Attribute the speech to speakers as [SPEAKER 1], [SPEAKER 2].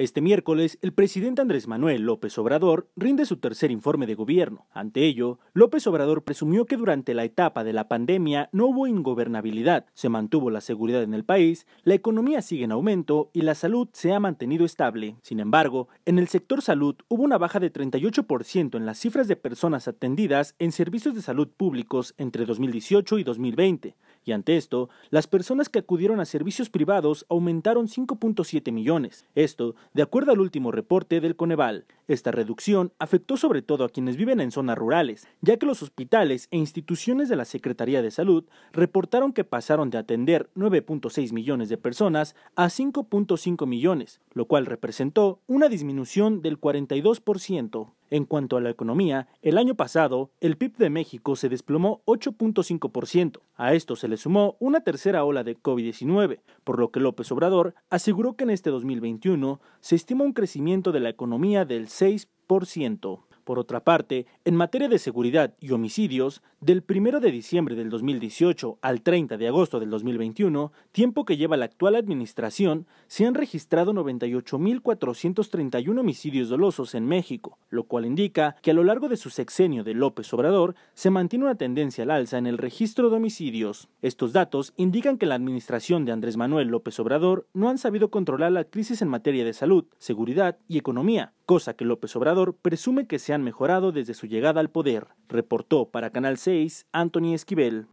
[SPEAKER 1] Este miércoles, el presidente Andrés Manuel López Obrador rinde su tercer informe de gobierno. Ante ello, López Obrador presumió que durante la etapa de la pandemia no hubo ingobernabilidad, se mantuvo la seguridad en el país, la economía sigue en aumento y la salud se ha mantenido estable. Sin embargo, en el sector salud hubo una baja de 38% en las cifras de personas atendidas en servicios de salud públicos entre 2018 y 2020 y ante esto, las personas que acudieron a servicios privados aumentaron 5.7 millones. Esto, de acuerdo al último reporte del Coneval. Esta reducción afectó sobre todo a quienes viven en zonas rurales, ya que los hospitales e instituciones de la Secretaría de Salud reportaron que pasaron de atender 9.6 millones de personas a 5.5 millones, lo cual representó una disminución del 42%. En cuanto a la economía, el año pasado el PIB de México se desplomó 8.5%. A esto se le sumó una tercera ola de COVID-19, por lo que López Obrador aseguró que en este 2021 se estima un crecimiento de la economía del por otra parte, en materia de seguridad y homicidios, del 1 de diciembre del 2018 al 30 de agosto del 2021, tiempo que lleva la actual administración, se han registrado 98.431 homicidios dolosos en México, lo cual indica que a lo largo de su sexenio de López Obrador se mantiene una tendencia al alza en el registro de homicidios. Estos datos indican que la administración de Andrés Manuel López Obrador no han sabido controlar la crisis en materia de salud, seguridad y economía, cosa que López Obrador presume que se han mejorado desde su llegada al poder, reportó para Canal 6 Anthony Esquivel.